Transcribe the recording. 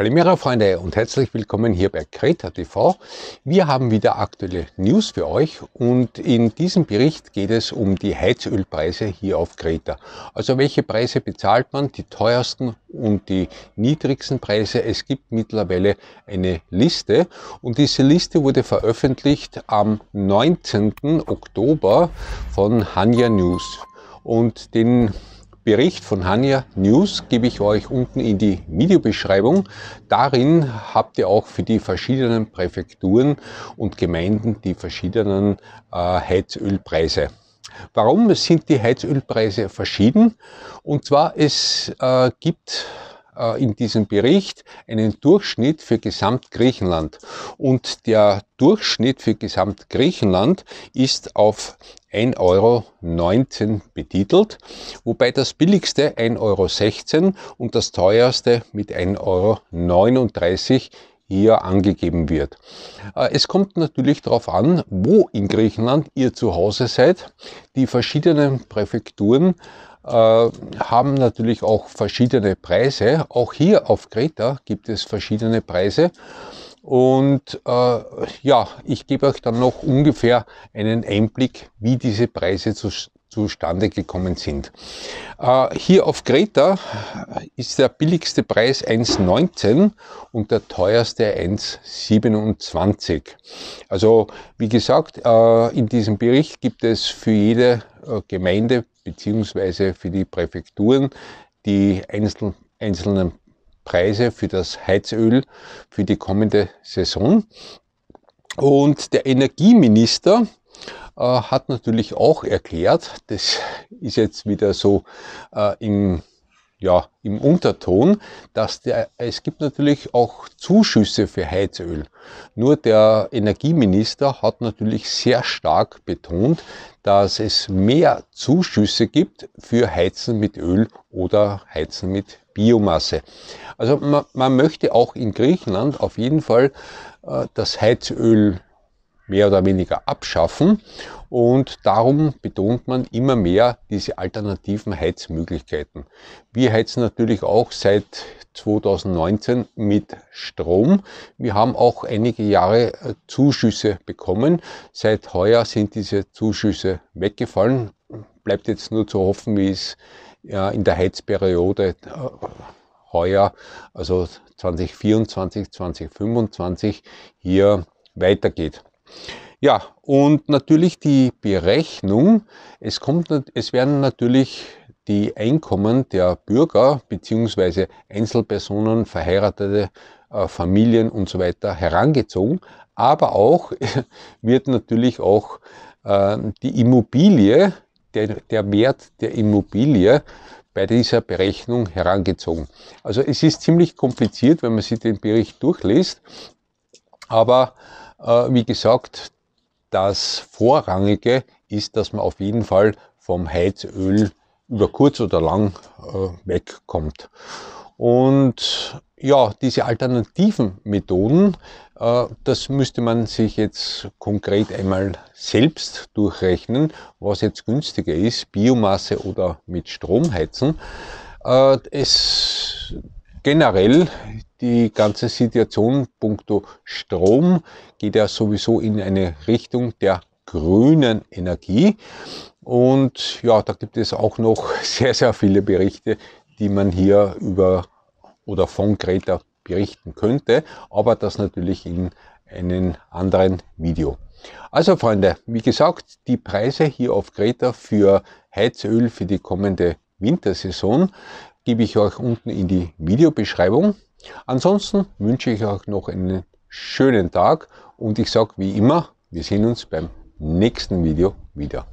Kalimera Freunde und herzlich willkommen hier bei Kreta TV. Wir haben wieder aktuelle News für euch und in diesem Bericht geht es um die Heizölpreise hier auf Kreta. Also welche Preise bezahlt man, die teuersten und die niedrigsten Preise. Es gibt mittlerweile eine Liste und diese Liste wurde veröffentlicht am 19. Oktober von Hanya News. Und den Bericht von Hania News gebe ich euch unten in die Videobeschreibung. Darin habt ihr auch für die verschiedenen Präfekturen und Gemeinden die verschiedenen äh, Heizölpreise. Warum sind die Heizölpreise verschieden? Und zwar, es äh, gibt äh, in diesem Bericht einen Durchschnitt für Gesamtgriechenland. Und der Durchschnitt für Gesamtgriechenland ist auf 1,19 Euro betitelt, wobei das billigste 1,16 Euro und das teuerste mit 1,39 Euro hier angegeben wird. Äh, es kommt natürlich darauf an, wo in Griechenland ihr zu Hause seid. Die verschiedenen Präfekturen äh, haben natürlich auch verschiedene Preise. Auch hier auf Kreta gibt es verschiedene Preise. Und äh, ja, ich gebe euch dann noch ungefähr einen Einblick, wie diese Preise zu, zustande gekommen sind. Äh, hier auf Kreta ist der billigste Preis 1,19 und der teuerste 1,27. Also wie gesagt, äh, in diesem Bericht gibt es für jede äh, Gemeinde beziehungsweise für die Präfekturen die einzelnen, einzelnen Preise für das Heizöl für die kommende Saison. Und der Energieminister äh, hat natürlich auch erklärt, das ist jetzt wieder so äh, im ja, im Unterton, dass der, es gibt natürlich auch Zuschüsse für Heizöl. Nur der Energieminister hat natürlich sehr stark betont, dass es mehr Zuschüsse gibt für Heizen mit Öl oder Heizen mit Biomasse. Also man, man möchte auch in Griechenland auf jeden Fall äh, das Heizöl mehr oder weniger abschaffen und darum betont man immer mehr diese alternativen Heizmöglichkeiten. Wir heizen natürlich auch seit 2019 mit Strom. Wir haben auch einige Jahre äh, Zuschüsse bekommen. Seit heuer sind diese Zuschüsse weggefallen. Bleibt jetzt nur zu hoffen, wie es in der Heizperiode äh, heuer, also 2024, 2025, hier weitergeht. Ja, und natürlich die Berechnung. Es, kommt, es werden natürlich die Einkommen der Bürger bzw. Einzelpersonen, Verheiratete, äh, Familien und so weiter herangezogen. Aber auch wird natürlich auch ähm, die Immobilie, der, der Wert der Immobilie bei dieser Berechnung herangezogen. Also es ist ziemlich kompliziert, wenn man sich den Bericht durchliest. Aber äh, wie gesagt, das Vorrangige ist, dass man auf jeden Fall vom Heizöl über kurz oder lang äh, wegkommt. Und ja, diese alternativen Methoden, äh, das müsste man sich jetzt konkret einmal selbst durchrechnen, was jetzt günstiger ist, Biomasse oder mit Strom heizen. Äh, es generell die ganze Situation punkto Strom geht ja sowieso in eine Richtung der grünen Energie. Und ja, da gibt es auch noch sehr, sehr viele Berichte, die man hier über oder von Greta berichten könnte, aber das natürlich in einem anderen Video. Also Freunde, wie gesagt, die Preise hier auf Greta für Heizöl für die kommende Wintersaison gebe ich euch unten in die Videobeschreibung. Ansonsten wünsche ich euch noch einen schönen Tag und ich sage wie immer, wir sehen uns beim nächsten Video wieder.